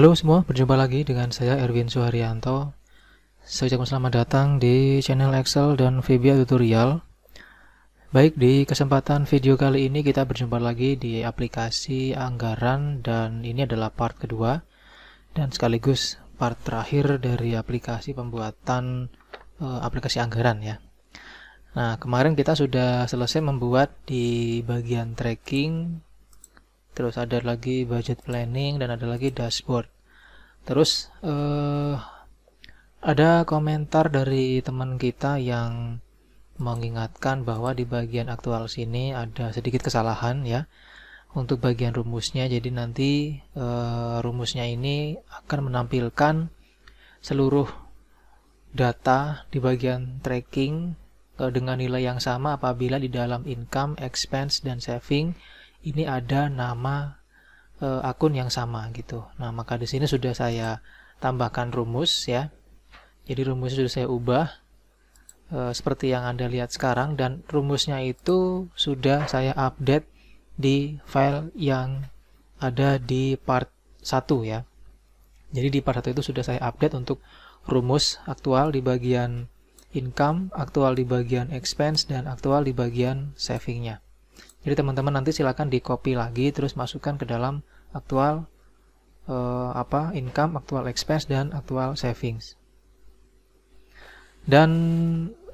Halo semua, berjumpa lagi dengan saya Erwin Suharyanto. Saya ucapkan selamat datang di channel Excel dan VBA Tutorial. Baik, di kesempatan video kali ini kita berjumpa lagi di aplikasi anggaran dan ini adalah part kedua dan sekaligus part terakhir dari aplikasi pembuatan e, aplikasi anggaran ya. Nah, kemarin kita sudah selesai membuat di bagian tracking terus ada lagi budget planning dan ada lagi dashboard terus eh, ada komentar dari teman kita yang mengingatkan bahwa di bagian aktual sini ada sedikit kesalahan ya untuk bagian rumusnya jadi nanti e, rumusnya ini akan menampilkan seluruh data di bagian tracking eh, dengan nilai yang sama apabila di dalam income, expense, dan saving ini ada nama e, akun yang sama gitu. Nah, maka di sini sudah saya tambahkan rumus ya. Jadi rumus sudah saya ubah e, seperti yang Anda lihat sekarang dan rumusnya itu sudah saya update di file yang ada di part 1 ya. Jadi di part 1 itu sudah saya update untuk rumus aktual di bagian income, aktual di bagian expense, dan aktual di bagian savingnya. Jadi teman-teman nanti silakan di copy lagi terus masukkan ke dalam aktual eh, apa income, aktual expense dan aktual savings. Dan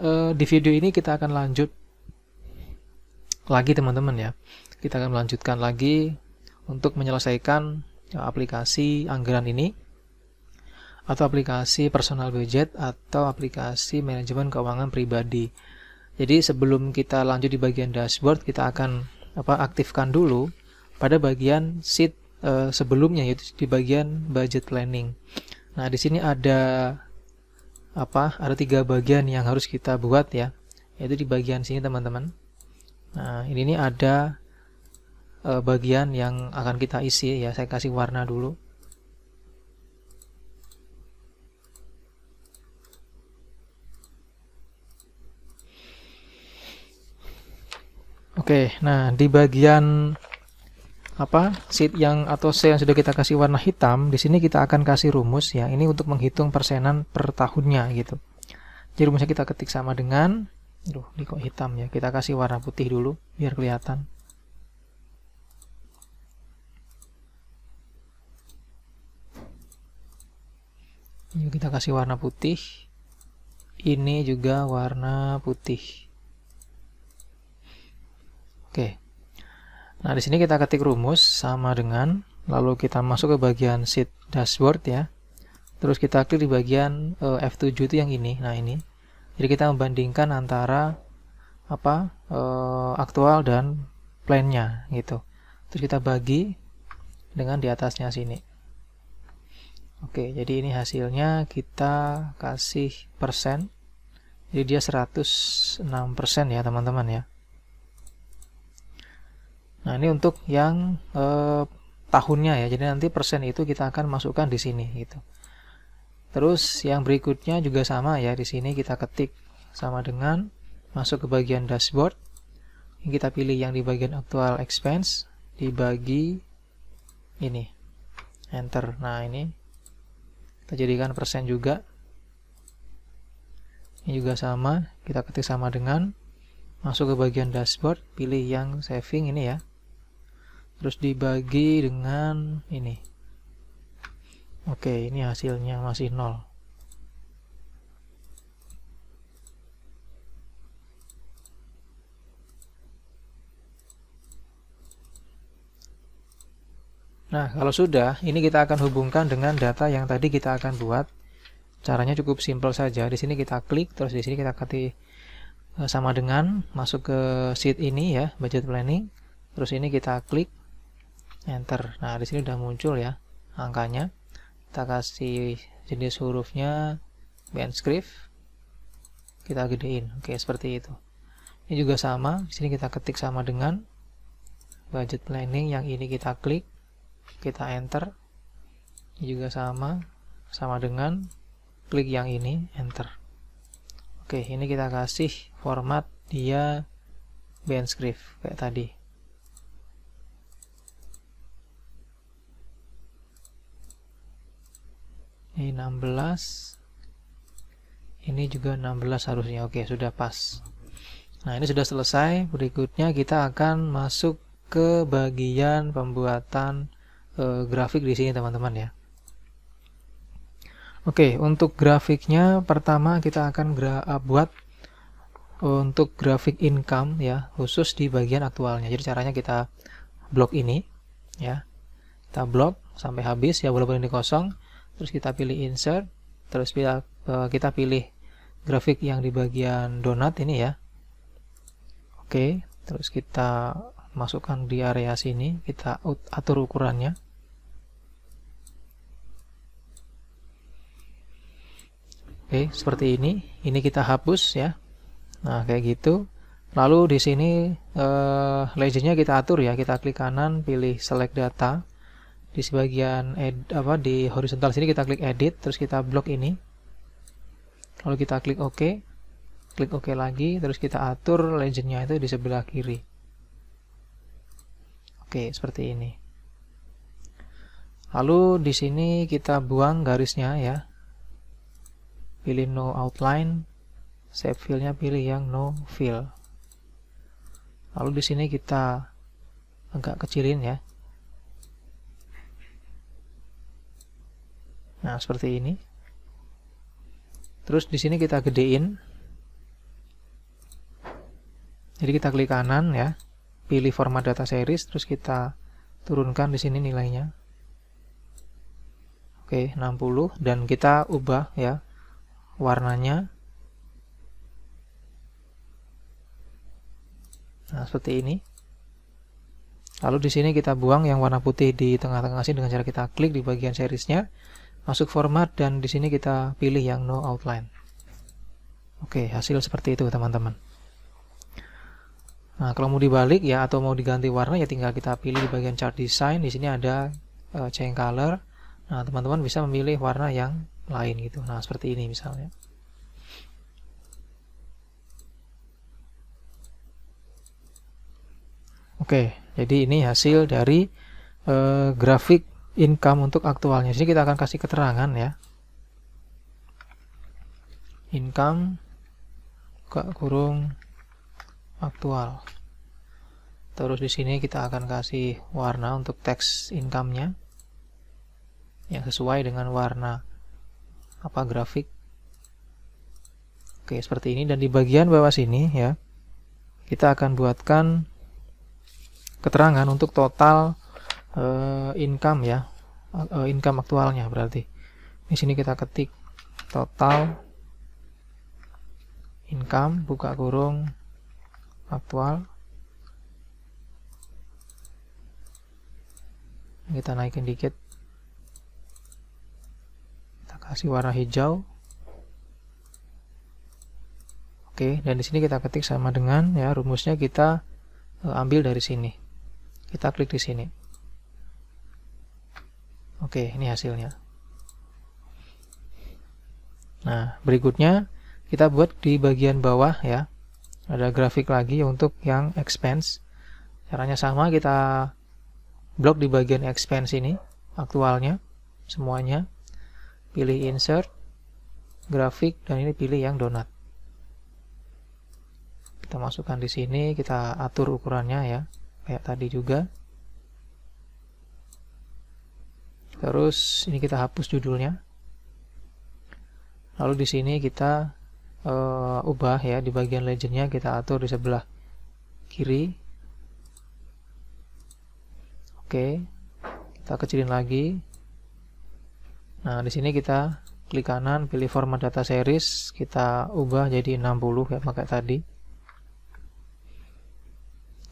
eh, di video ini kita akan lanjut lagi teman-teman ya. Kita akan melanjutkan lagi untuk menyelesaikan eh, aplikasi anggaran ini atau aplikasi personal budget atau aplikasi manajemen keuangan pribadi. Jadi sebelum kita lanjut di bagian dashboard, kita akan apa aktifkan dulu pada bagian sheet uh, sebelumnya yaitu di bagian budget planning. Nah, di sini ada apa? Ada tiga bagian yang harus kita buat ya. Yaitu di bagian sini teman-teman. Nah, ini ini ada uh, bagian yang akan kita isi ya. Saya kasih warna dulu. Oke, nah di bagian apa sheet yang atau sel yang sudah kita kasih warna hitam, di sini kita akan kasih rumus ya. Ini untuk menghitung persenan per tahunnya gitu. Jadi rumusnya kita ketik sama dengan, aduh ini kok hitam ya. Kita kasih warna putih dulu biar kelihatan. Ini kita kasih warna putih. Ini juga warna putih. Oke. Nah, di sini kita ketik rumus sama dengan lalu kita masuk ke bagian sheet dashboard ya. Terus kita klik di bagian eh, uh, F7 itu yang ini. Nah, ini. Jadi kita membandingkan antara apa? Uh, aktual dan plan-nya gitu. Terus kita bagi dengan di atasnya sini. Oke, jadi ini hasilnya kita kasih persen. Jadi dia 106% ya, teman-teman ya. Nah, ini untuk yang eh, tahunnya ya. Jadi nanti persen itu kita akan masukkan di sini gitu. Terus yang berikutnya juga sama ya. Di sini kita ketik sama dengan masuk ke bagian dashboard. Ini kita pilih yang di bagian actual expense dibagi ini. Enter. Nah, ini kita jadikan persen juga. Ini juga sama, kita ketik sama dengan masuk ke bagian dashboard, pilih yang saving ini ya terus dibagi dengan ini oke ini hasilnya masih nol Nah, kalau sudah, ini kita akan hubungkan dengan data yang tadi kita akan buat. Caranya cukup simpel saja. Di sini kita klik, terus di sini kita ketik eh, sama dengan, masuk ke sheet ini ya, budget planning. Terus ini kita klik, enter nah di sini udah muncul ya angkanya kita kasih jenis hurufnya band script kita gedein oke seperti itu ini juga sama di sini kita ketik sama dengan budget planning yang ini kita klik kita enter ini juga sama sama dengan klik yang ini enter oke ini kita kasih format dia band script kayak tadi ini 16 ini juga 16 harusnya oke sudah pas nah ini sudah selesai berikutnya kita akan masuk ke bagian pembuatan e, grafik di sini teman-teman ya oke untuk grafiknya pertama kita akan gra eh, buat eh, untuk grafik income ya khusus di bagian aktualnya jadi caranya kita blok ini ya kita blok sampai habis ya walaupun ini kosong terus kita pilih insert terus eh, kita pilih grafik yang di bagian donat ini ya oke terus kita masukkan di area sini kita atur ukurannya Oke, seperti ini. Ini kita hapus ya. Nah, kayak gitu. Lalu di sini eh, legendnya kita atur ya. Kita klik kanan, pilih select data di sebagian ed, apa di horizontal sini kita klik edit terus kita blok ini lalu kita klik OK klik OK lagi terus kita atur legendnya itu di sebelah kiri oke seperti ini lalu di sini kita buang garisnya ya pilih no outline save fillnya pilih yang no fill lalu di sini kita agak kecilin ya Nah, seperti ini. Terus di sini kita gedein. Jadi kita klik kanan ya, pilih format data series, terus kita turunkan di sini nilainya. Oke, 60 dan kita ubah ya warnanya. Nah, seperti ini. Lalu di sini kita buang yang warna putih di tengah-tengah sini dengan cara kita klik di bagian seriesnya masuk format dan di sini kita pilih yang no outline. Oke, hasil seperti itu teman-teman. Nah, kalau mau dibalik ya atau mau diganti warna ya tinggal kita pilih di bagian chart design. Di sini ada uh, eh, change color. Nah, teman-teman bisa memilih warna yang lain gitu. Nah, seperti ini misalnya. Oke, jadi ini hasil dari uh, grafik income untuk aktualnya. Jadi kita akan kasih keterangan ya. Income buka kurung aktual. Terus di sini kita akan kasih warna untuk teks income-nya yang sesuai dengan warna apa grafik. Oke, seperti ini dan di bagian bawah sini ya. Kita akan buatkan keterangan untuk total uh, income ya uh, income aktualnya berarti di sini kita ketik total income buka kurung aktual kita naikin dikit kita kasih warna hijau oke dan di sini kita ketik sama dengan ya rumusnya kita ambil dari sini kita klik di sini Oke, ini hasilnya. Nah, berikutnya kita buat di bagian bawah ya. Ada grafik lagi untuk yang expense. Caranya sama, kita blok di bagian expense ini, aktualnya, semuanya. Pilih insert, grafik, dan ini pilih yang donat. Kita masukkan di sini, kita atur ukurannya ya, kayak tadi juga. Terus ini kita hapus judulnya. Lalu di sini kita uh, ubah ya di bagian legendnya kita atur di sebelah kiri. Oke, kita kecilin lagi. Nah di sini kita klik kanan pilih format data series kita ubah jadi 60 ya pakai tadi.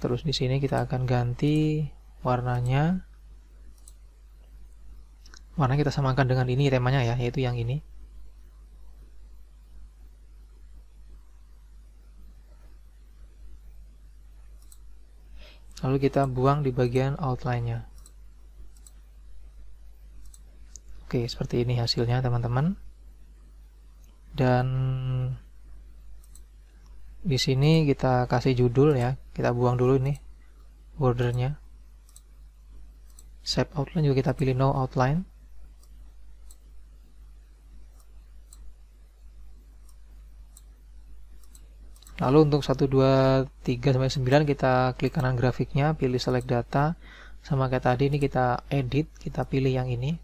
Terus di sini kita akan ganti warnanya warna kita samakan dengan ini temanya ya yaitu yang ini lalu kita buang di bagian outline-nya oke seperti ini hasilnya teman-teman dan di sini kita kasih judul ya kita buang dulu ini bordernya shape outline juga kita pilih no outline Lalu untuk 1, 2, 3 sampai 9 kita klik kanan grafiknya, pilih select data. Sama kayak tadi ini kita edit, kita pilih yang ini.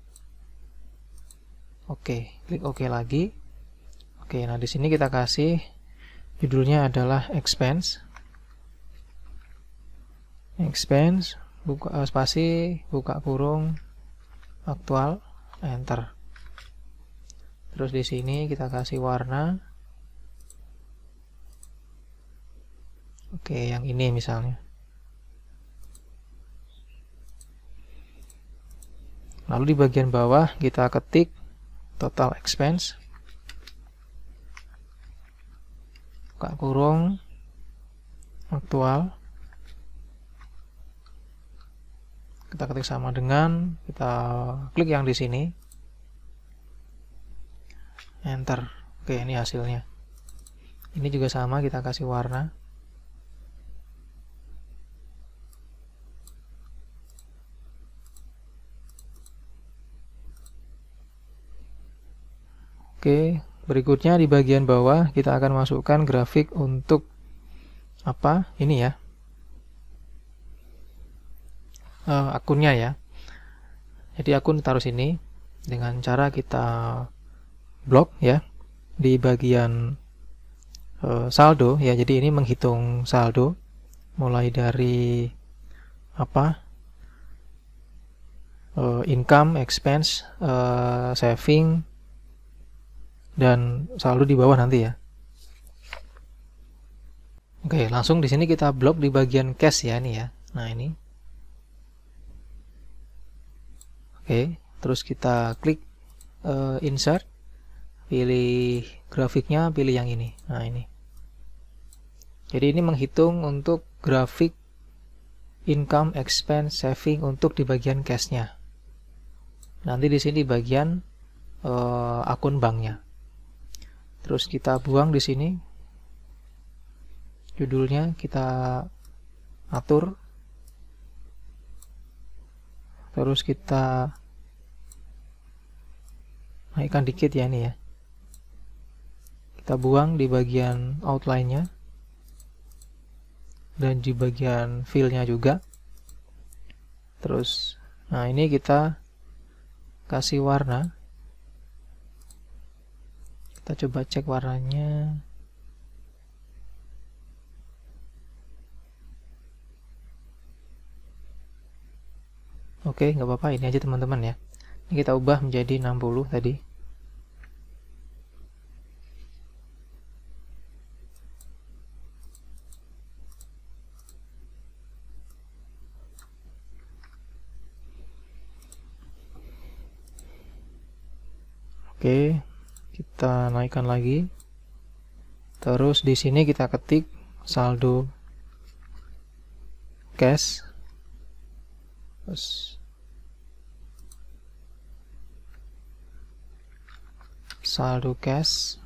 Oke, klik oke OK lagi. Oke, nah di sini kita kasih judulnya adalah expense. Expense buka uh, spasi buka kurung aktual enter. Terus di sini kita kasih warna Oke, yang ini misalnya. Lalu di bagian bawah kita ketik total expense. Buka kurung aktual. Kita ketik sama dengan kita klik yang di sini. Enter. Oke, ini hasilnya. Ini juga sama kita kasih warna. Oke, berikutnya di bagian bawah kita akan masukkan grafik untuk apa? Ini ya. Uh, akunnya ya. Jadi akun taruh sini dengan cara kita blok ya di bagian uh, saldo ya. Jadi ini menghitung saldo mulai dari apa? Uh, income, expense, uh, saving, dan saldo di bawah nanti ya. Oke, langsung di sini kita blok di bagian cash ya ini ya. Nah, ini. Oke, terus kita klik uh, insert, pilih grafiknya, pilih yang ini. Nah, ini. Jadi ini menghitung untuk grafik income, expense, saving untuk di bagian cash-nya. Nanti di sini di bagian uh, akun banknya terus kita buang di sini judulnya kita atur terus kita naikkan dikit ya ini ya kita buang di bagian outline-nya dan di bagian fill-nya juga terus nah ini kita kasih warna kita coba cek warnanya oke nggak apa-apa ini aja teman-teman ya ini kita ubah menjadi 60 tadi Oke, okay kita naikkan lagi terus di sini kita ketik saldo cash terus saldo cash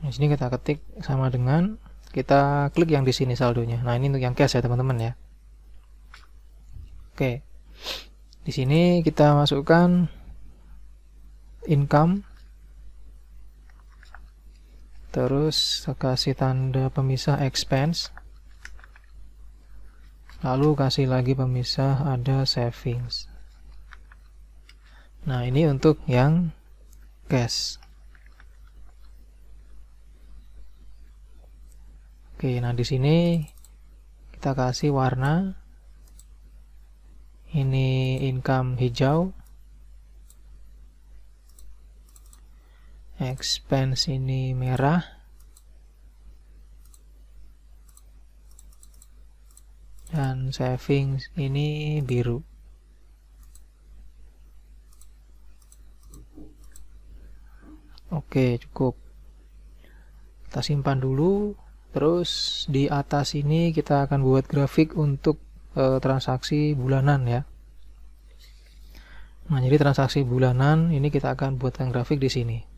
di sini kita ketik sama dengan kita klik yang di sini saldonya nah ini untuk yang cash ya teman-teman ya oke di sini kita masukkan income terus kasih tanda pemisah expense lalu kasih lagi pemisah ada savings nah ini untuk yang cash oke nah di sini kita kasih warna ini income hijau expense ini merah dan savings ini biru oke cukup kita simpan dulu terus di atas ini kita akan buat grafik untuk e, transaksi bulanan ya nah jadi transaksi bulanan ini kita akan buatkan grafik di sini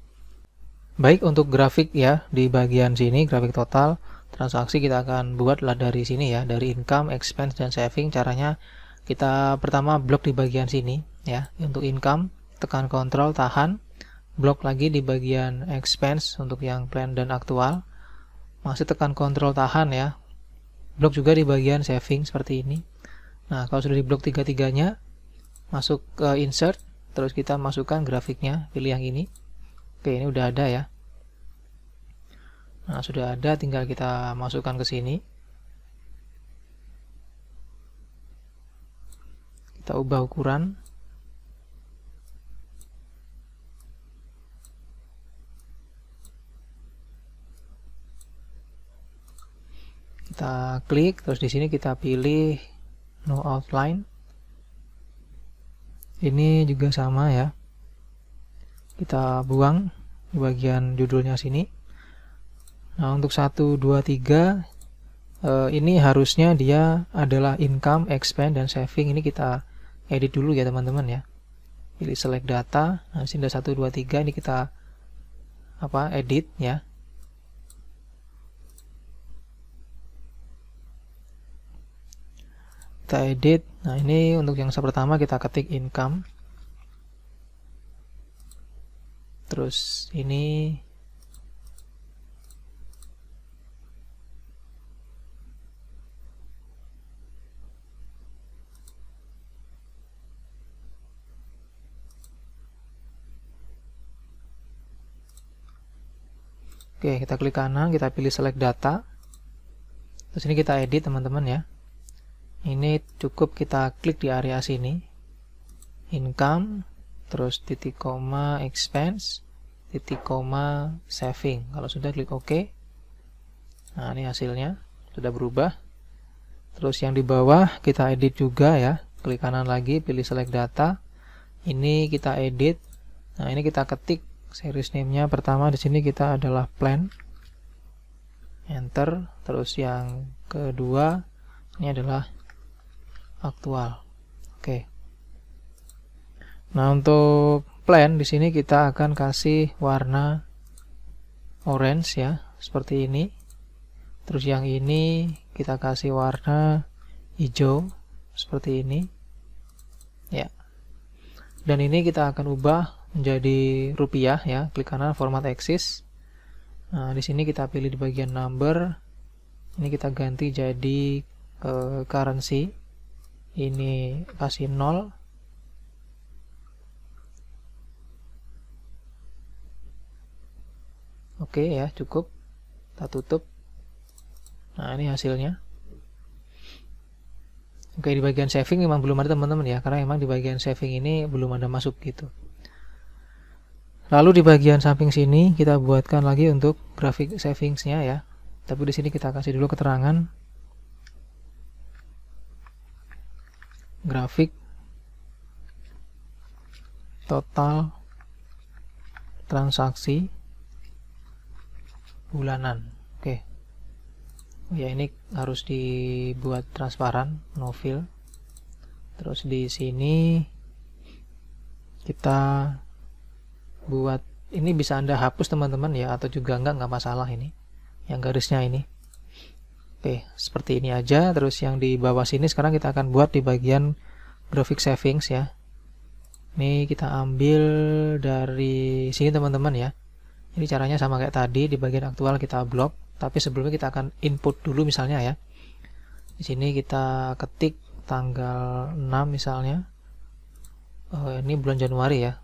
Baik untuk grafik ya di bagian sini grafik total transaksi kita akan buatlah dari sini ya dari income, expense dan saving. Caranya kita pertama blok di bagian sini ya untuk income tekan kontrol tahan blok lagi di bagian expense untuk yang plan dan aktual masih tekan kontrol tahan ya blok juga di bagian saving seperti ini nah kalau sudah di blok tiga-tiganya masuk ke insert terus kita masukkan grafiknya pilih yang ini Oke, ini udah ada ya. Nah, sudah ada, tinggal kita masukkan ke sini. Kita ubah ukuran. Kita klik, terus di sini kita pilih no outline. Ini juga sama ya kita buang bagian judulnya sini nah untuk 1, 2, 3 eh, ini harusnya dia adalah income, expense, dan saving ini kita edit dulu ya teman-teman ya pilih select data nah sini ada 1, 2, 3 ini kita apa edit ya kita edit nah ini untuk yang pertama kita ketik income terus ini Oke, kita klik kanan, kita pilih select data. Terus ini kita edit teman-teman ya. Ini cukup kita klik di area sini. Income, terus titik koma expense, titik koma saving. Kalau sudah klik OK. Nah, ini hasilnya sudah berubah. Terus yang di bawah kita edit juga ya. Klik kanan lagi, pilih select data. Ini kita edit. Nah, ini kita ketik series name-nya. Pertama di sini kita adalah plan. Enter. Terus yang kedua ini adalah aktual. Oke. Okay. Nah, untuk plan di sini kita akan kasih warna orange ya, seperti ini. Terus yang ini kita kasih warna hijau seperti ini. Ya. Dan ini kita akan ubah menjadi rupiah ya, klik kanan format axis. Nah, di sini kita pilih di bagian number. Ini kita ganti jadi uh, currency. Ini kasih 0 Oke ya, cukup. Kita tutup. Nah, ini hasilnya. Oke, di bagian saving memang belum ada teman-teman ya, karena memang di bagian saving ini belum ada masuk gitu. Lalu di bagian samping sini kita buatkan lagi untuk grafik savingsnya ya. Tapi di sini kita kasih dulu keterangan grafik total transaksi bulanan oke okay. Oh ya ini harus dibuat transparan no fill terus di sini kita buat ini bisa anda hapus teman-teman ya atau juga enggak enggak masalah ini yang garisnya ini oke seperti ini aja terus yang di bawah sini sekarang kita akan buat di bagian graphic savings ya ini kita ambil dari sini teman-teman ya jadi caranya sama kayak tadi di bagian aktual kita blok, tapi sebelumnya kita akan input dulu misalnya ya. Di sini kita ketik tanggal 6 misalnya. Oh, ini bulan Januari ya.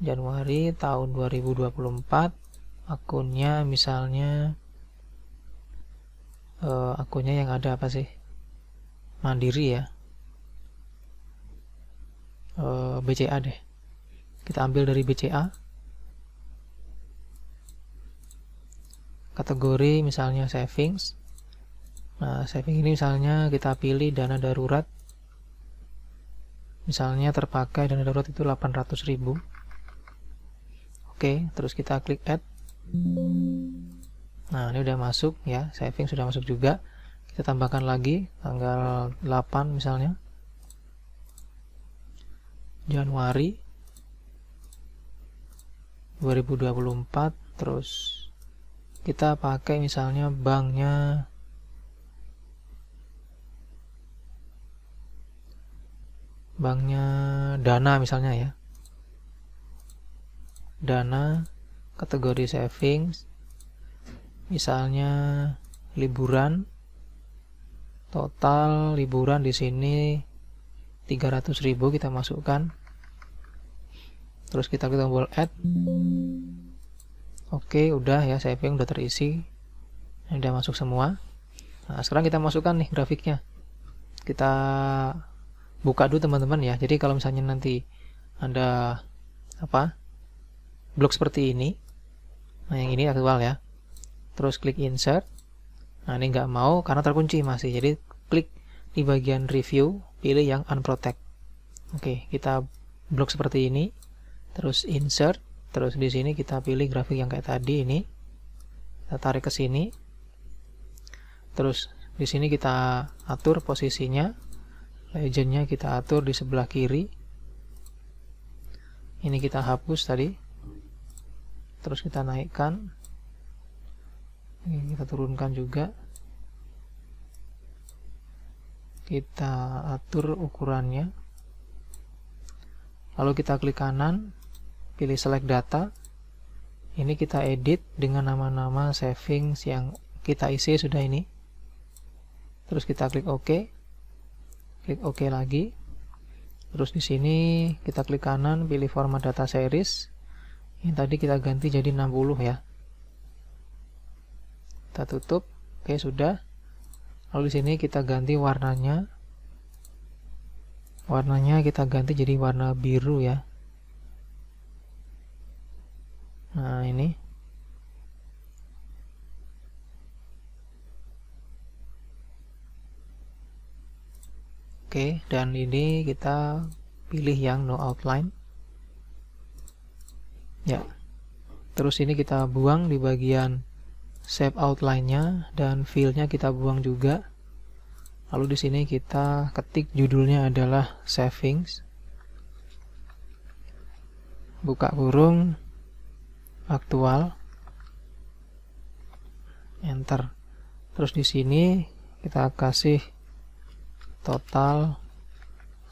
Januari tahun 2024 akunnya misalnya uh, akunnya yang ada apa sih? Mandiri ya. Uh, eh, BCA deh. Kita ambil dari BCA kategori misalnya savings. Nah, saving ini misalnya kita pilih dana darurat. Misalnya terpakai dana darurat itu 800.000. Oke, terus kita klik add. Nah, ini udah masuk ya, saving sudah masuk juga. Kita tambahkan lagi tanggal 8 misalnya. Januari 2024 terus kita pakai misalnya banknya banknya dana misalnya ya dana kategori savings misalnya liburan total liburan di sini 300.000 kita masukkan terus kita ke tombol add Oke, udah ya, saya CV udah terisi. Udah masuk semua. Nah, sekarang kita masukkan nih grafiknya. Kita buka dulu teman-teman ya. Jadi kalau misalnya nanti ada apa? blok seperti ini. Nah, yang ini aktual ya. Terus klik insert. Nah, ini nggak mau karena terkunci masih. Jadi klik di bagian review, pilih yang unprotect. Oke, kita blok seperti ini. Terus insert terus di sini kita pilih grafik yang kayak tadi ini kita tarik ke sini terus di sini kita atur posisinya legendnya kita atur di sebelah kiri ini kita hapus tadi terus kita naikkan ini kita turunkan juga kita atur ukurannya lalu kita klik kanan pilih select data ini kita edit dengan nama-nama savings yang kita isi sudah ini terus kita klik OK klik OK lagi terus di sini kita klik kanan pilih format data series ini tadi kita ganti jadi 60 ya kita tutup oke sudah lalu di sini kita ganti warnanya warnanya kita ganti jadi warna biru ya Nah, ini. Oke, dan ini kita pilih yang no outline. Ya. Terus ini kita buang di bagian shape outline-nya dan fill-nya kita buang juga. Lalu di sini kita ketik judulnya adalah savings. Buka kurung aktual enter terus di sini kita kasih total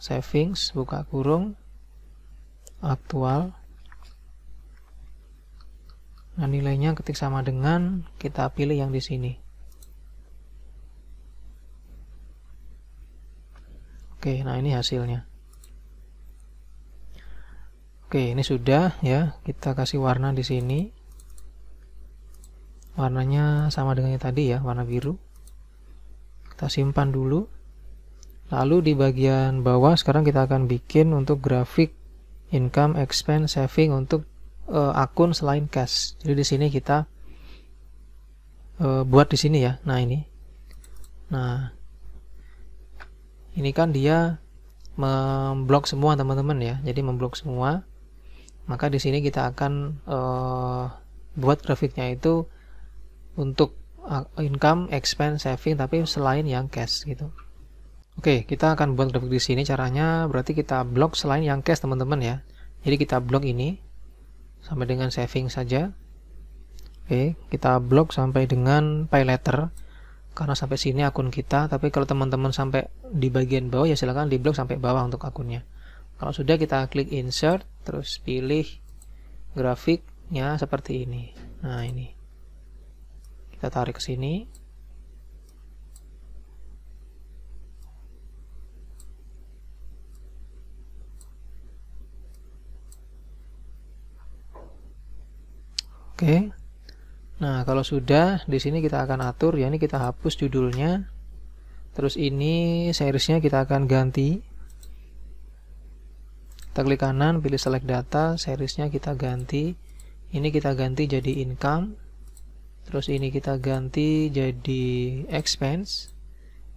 savings buka kurung aktual nah nilainya ketik sama dengan kita pilih yang di sini oke nah ini hasilnya Oke, ini sudah ya. Kita kasih warna di sini. Warnanya sama dengan yang tadi ya, warna biru. Kita simpan dulu. Lalu di bagian bawah sekarang kita akan bikin untuk grafik income, expense, saving untuk uh, akun selain cash. Jadi di sini kita uh, buat di sini ya. Nah, ini. Nah, ini kan dia memblok semua teman-teman ya jadi memblok semua maka di sini kita akan uh, buat grafiknya itu untuk eh, income, expense, saving tapi selain yang cash gitu. Oke, kita akan buat grafik di sini caranya berarti kita blok selain yang cash teman-teman ya. Jadi kita blok ini sampai dengan saving saja. Oke, kita blok sampai dengan pay letter karena sampai sini akun kita, tapi kalau teman-teman sampai di bagian bawah ya silakan di blok sampai bawah untuk akunnya. Kalau sudah kita klik insert, terus pilih grafiknya seperti ini. Nah, ini. Kita tarik ke sini. Oke. Nah, kalau sudah di sini kita akan atur ya ini kita hapus judulnya. Terus ini seriesnya kita akan ganti kita klik kanan pilih select data seriesnya kita ganti ini kita ganti jadi income terus ini kita ganti jadi expense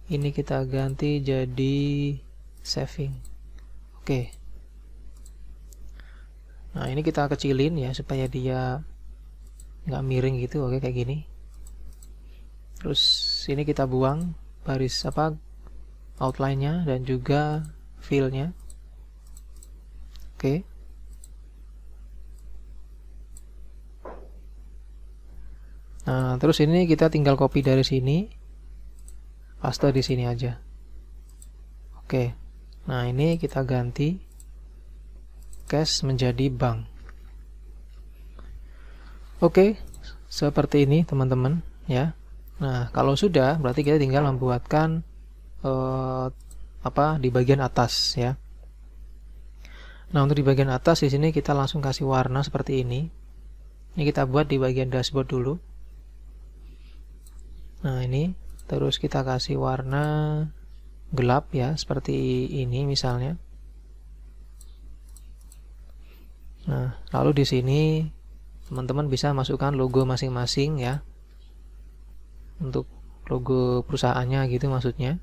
ini kita ganti jadi saving oke nah ini kita kecilin ya supaya dia nggak miring gitu oke kayak gini terus ini kita buang baris apa outline-nya dan juga fill-nya Oke. Okay. Nah, terus ini kita tinggal copy dari sini. Paste di sini aja. Oke. Okay. Nah, ini kita ganti cash menjadi bank. Oke, okay. seperti ini teman-teman ya. Nah, kalau sudah berarti kita tinggal membuatkan uh, apa di bagian atas ya. Nah untuk di bagian atas di sini kita langsung kasih warna seperti ini. Ini kita buat di bagian dashboard dulu. Nah ini terus kita kasih warna gelap ya seperti ini misalnya. Nah lalu di sini teman-teman bisa masukkan logo masing-masing ya untuk logo perusahaannya gitu maksudnya.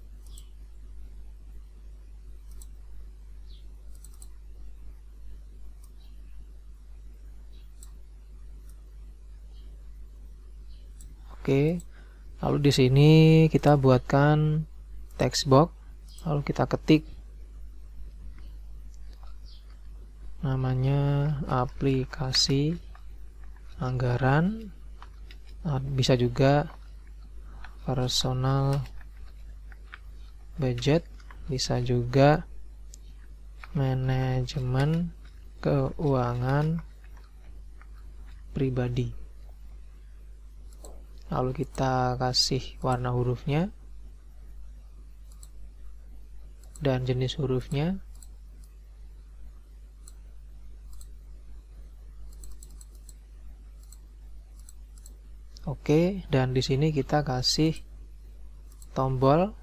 Oke. Lalu di sini kita buatkan text box. Lalu kita ketik namanya aplikasi anggaran. Ah, bisa juga personal budget, bisa juga manajemen keuangan pribadi lalu kita kasih warna hurufnya dan jenis hurufnya Oke, dan di sini kita kasih tombol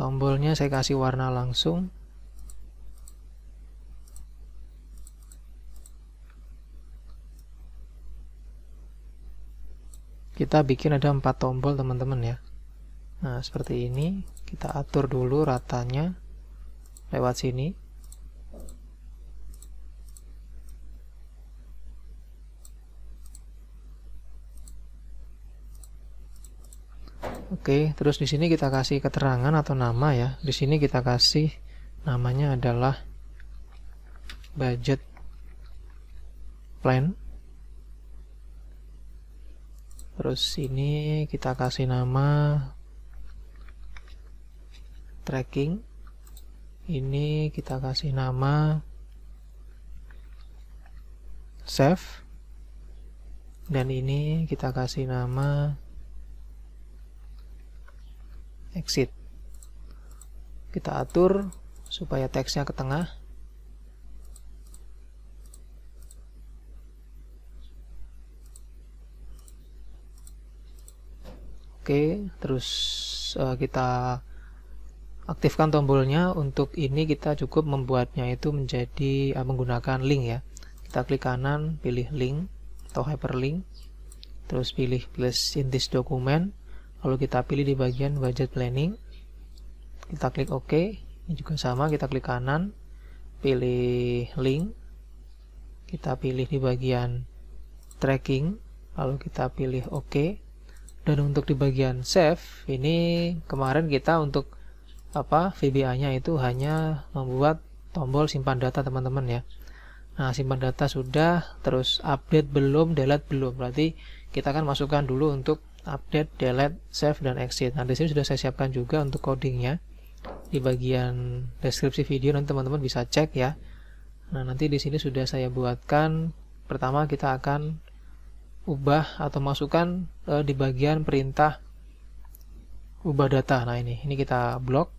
tombolnya saya kasih warna langsung kita bikin ada empat tombol teman-teman ya nah seperti ini kita atur dulu ratanya lewat sini Oke, terus di sini kita kasih keterangan atau nama ya. Di sini kita kasih namanya adalah budget plan. Terus ini kita kasih nama tracking. Ini kita kasih nama save dan ini kita kasih nama exit kita atur supaya teksnya ke tengah oke terus uh, kita aktifkan tombolnya untuk ini kita cukup membuatnya itu menjadi uh, menggunakan link ya kita klik kanan pilih link atau hyperlink terus pilih plus in this document lalu kita pilih di bagian budget planning kita klik OK ini juga sama kita klik kanan pilih link kita pilih di bagian tracking lalu kita pilih OK dan untuk di bagian save ini kemarin kita untuk apa VBA nya itu hanya membuat tombol simpan data teman-teman ya Nah, simpan data sudah, terus update belum, delete belum. Berarti kita akan masukkan dulu untuk update, delete, save, dan exit. Nah, di sini sudah saya siapkan juga untuk codingnya. Di bagian deskripsi video nanti teman-teman bisa cek ya. Nah, nanti di sini sudah saya buatkan. Pertama kita akan ubah atau masukkan e, di bagian perintah ubah data. Nah, ini ini kita blok.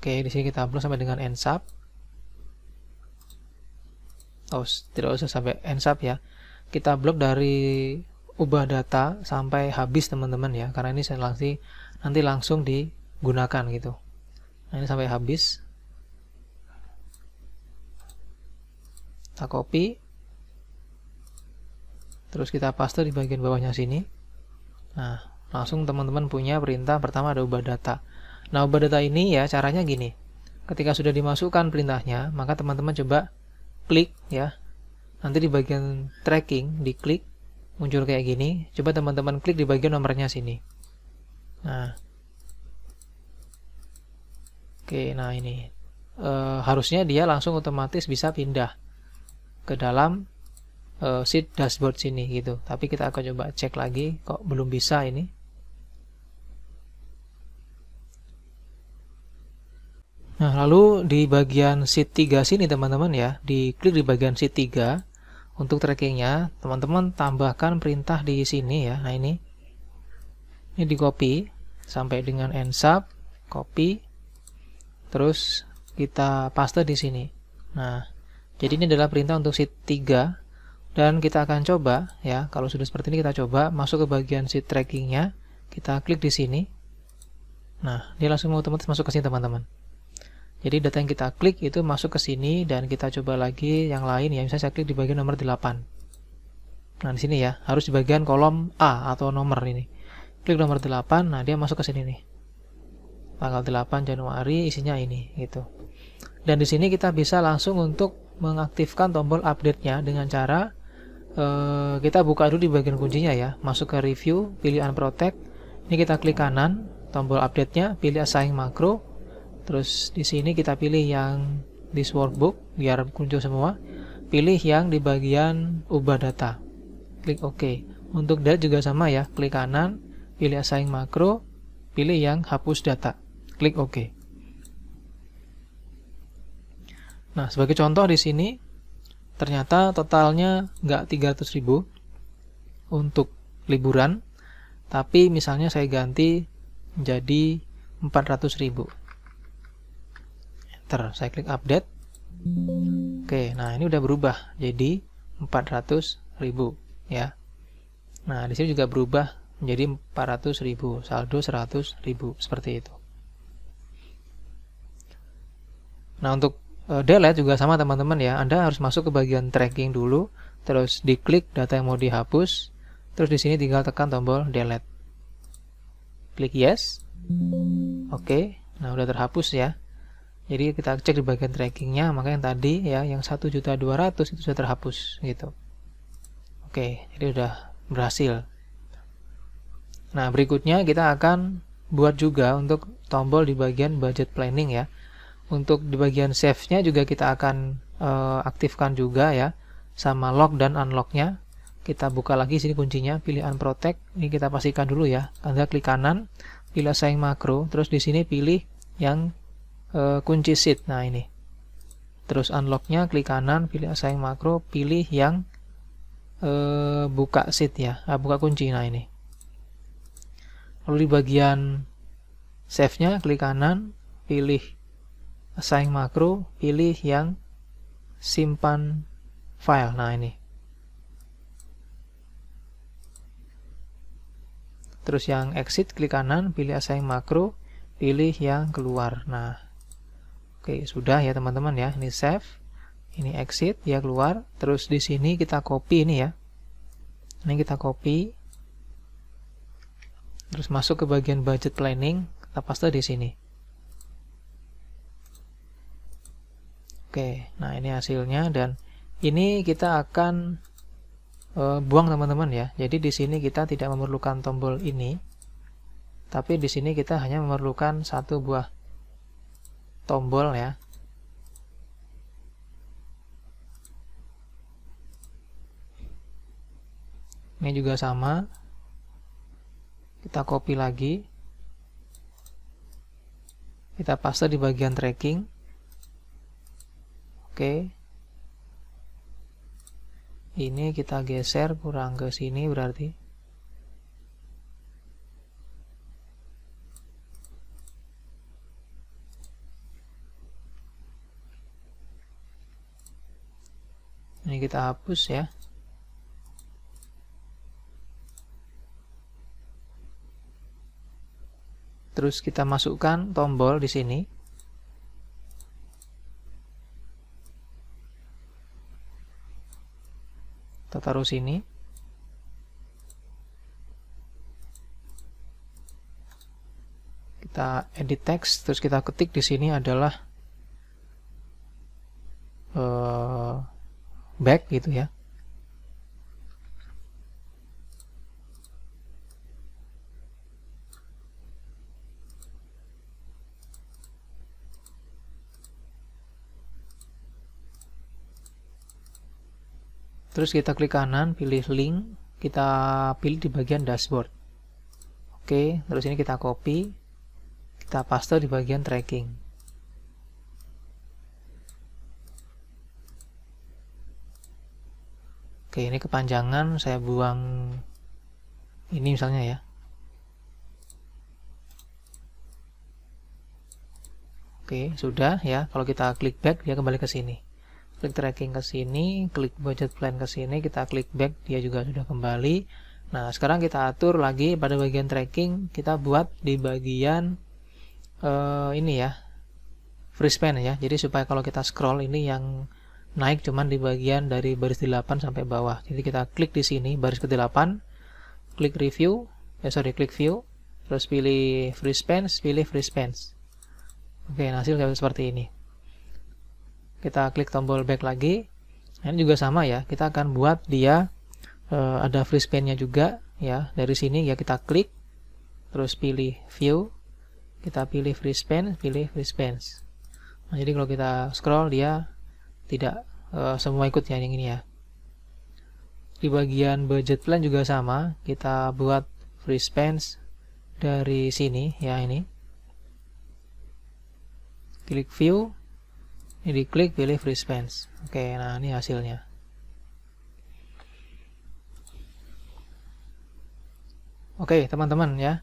Oke, di sini kita blok sampai dengan end sub oh, tidak usah sampai ensap ya kita blok dari ubah data sampai habis teman-teman ya karena ini saya langsung nanti langsung digunakan gitu nah ini sampai habis kita copy terus kita paste di bagian bawahnya sini nah langsung teman-teman punya perintah pertama ada ubah data nah ubah data ini ya caranya gini ketika sudah dimasukkan perintahnya maka teman-teman coba klik ya nanti di bagian tracking diklik muncul kayak gini coba teman-teman klik di bagian nomornya sini nah oke nah ini e, harusnya dia langsung otomatis bisa pindah ke dalam e, sheet dashboard sini gitu tapi kita akan coba cek lagi kok belum bisa ini Nah, lalu di bagian sheet 3 sini teman-teman ya, diklik di bagian sheet 3 untuk trackingnya, teman-teman tambahkan perintah di sini ya. Nah, ini ini di copy sampai dengan end sub, copy terus kita paste di sini. Nah, jadi ini adalah perintah untuk sheet 3 dan kita akan coba ya, kalau sudah seperti ini kita coba masuk ke bagian sheet trackingnya, kita klik di sini. Nah, dia langsung teman-teman masuk ke sini teman-teman. Jadi data yang kita klik itu masuk ke sini dan kita coba lagi yang lain ya. Misalnya saya klik di bagian nomor 8. Nah, di sini ya, harus di bagian kolom A atau nomor ini. Klik nomor 8, nah dia masuk ke sini nih. Tanggal 8 Januari isinya ini gitu. Dan di sini kita bisa langsung untuk mengaktifkan tombol update-nya dengan cara eh, kita buka dulu di bagian kuncinya ya. Masuk ke review, pilih unprotect. Ini kita klik kanan, tombol update-nya, pilih assign macro Terus di sini kita pilih yang this workbook biar muncul semua. Pilih yang di bagian ubah data. Klik OK. Untuk data juga sama ya, klik kanan, pilih assign macro pilih yang hapus data. Klik OK. Nah, sebagai contoh di sini ternyata totalnya nggak 300.000 untuk liburan, tapi misalnya saya ganti jadi 400 ribu meter saya klik update oke nah ini udah berubah jadi 400.000 ya nah di sini juga berubah menjadi 400.000 saldo 100.000 seperti itu nah untuk eh, delete juga sama teman-teman ya Anda harus masuk ke bagian tracking dulu terus diklik data yang mau dihapus terus di sini tinggal tekan tombol delete klik yes oke okay. nah udah terhapus ya jadi kita cek di bagian trackingnya maka yang tadi ya yang 1.200 itu sudah terhapus gitu oke jadi sudah berhasil nah berikutnya kita akan buat juga untuk tombol di bagian budget planning ya untuk di bagian save nya juga kita akan e, aktifkan juga ya sama lock dan unlock nya kita buka lagi sini kuncinya pilih unprotect ini kita pastikan dulu ya anda klik kanan pilih assign macro terus di sini pilih yang Eh, kunci seat. nah ini terus unlocknya klik kanan pilih assign makro pilih yang eh, buka seat ya ah, buka kunci nah ini lalu di bagian save nya klik kanan pilih assign makro pilih yang simpan file nah ini terus yang exit klik kanan pilih assign makro pilih yang keluar nah Oke, sudah ya teman-teman ya. Ini save, ini exit, ya keluar. Terus di sini kita copy ini ya. Ini kita copy. Terus masuk ke bagian budget planning, kita paste di sini. Oke, nah ini hasilnya dan ini kita akan e, buang teman-teman ya. Jadi di sini kita tidak memerlukan tombol ini, tapi di sini kita hanya memerlukan satu buah tombol ya ini juga sama kita copy lagi kita paste di bagian tracking oke ini kita geser kurang ke sini berarti ini kita hapus ya terus kita masukkan tombol di sini kita taruh sini kita edit text terus kita ketik di sini adalah back gitu ya terus kita klik kanan pilih link kita pilih di bagian dashboard oke terus ini kita copy kita paste di bagian tracking Oke, ini kepanjangan saya buang ini misalnya ya. Oke, sudah ya. Kalau kita klik back, dia kembali ke sini. Klik tracking ke sini, klik budget plan ke sini, kita klik back, dia juga sudah kembali. Nah, sekarang kita atur lagi pada bagian tracking, kita buat di bagian uh, ini ya, free span ya. Jadi supaya kalau kita scroll ini yang naik cuman di bagian dari baris 8 sampai bawah. Jadi kita klik di sini baris ke-8, klik review, eh sorry klik view, terus pilih free spans, pilih free spans. Oke, nah, hasil seperti ini. Kita klik tombol back lagi. ini juga sama ya, kita akan buat dia eh, ada free span-nya juga ya. Dari sini ya kita klik terus pilih view, kita pilih free span, pilih free spans. Nah, jadi kalau kita scroll dia tidak uh, semua ikut ya yang ini ya di bagian budget plan juga sama kita buat free spends dari sini ya ini klik view ini diklik pilih free spends oke nah ini hasilnya oke teman-teman ya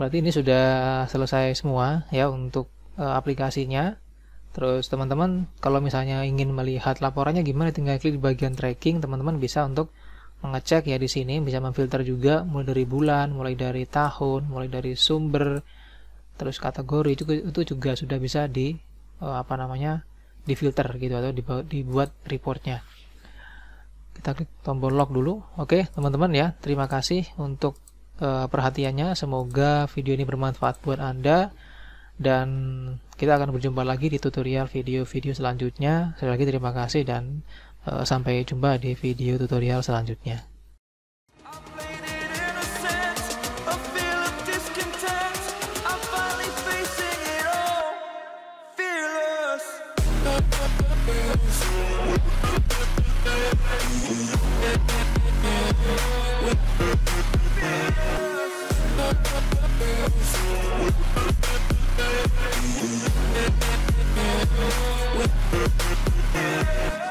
berarti ini sudah selesai semua ya untuk uh, aplikasinya Terus teman-teman kalau misalnya ingin melihat laporannya gimana tinggal klik di bagian tracking teman-teman bisa untuk mengecek ya di sini bisa memfilter juga mulai dari bulan, mulai dari tahun, mulai dari sumber, terus kategori itu juga sudah bisa di eh, apa namanya di filter gitu atau dibuat reportnya. Kita klik tombol lock dulu. Oke teman-teman ya terima kasih untuk uh, perhatiannya. Semoga video ini bermanfaat buat anda dan kita akan berjumpa lagi di tutorial video-video selanjutnya. Sekali lagi terima kasih dan uh, sampai jumpa di video tutorial selanjutnya. We'll Yeah.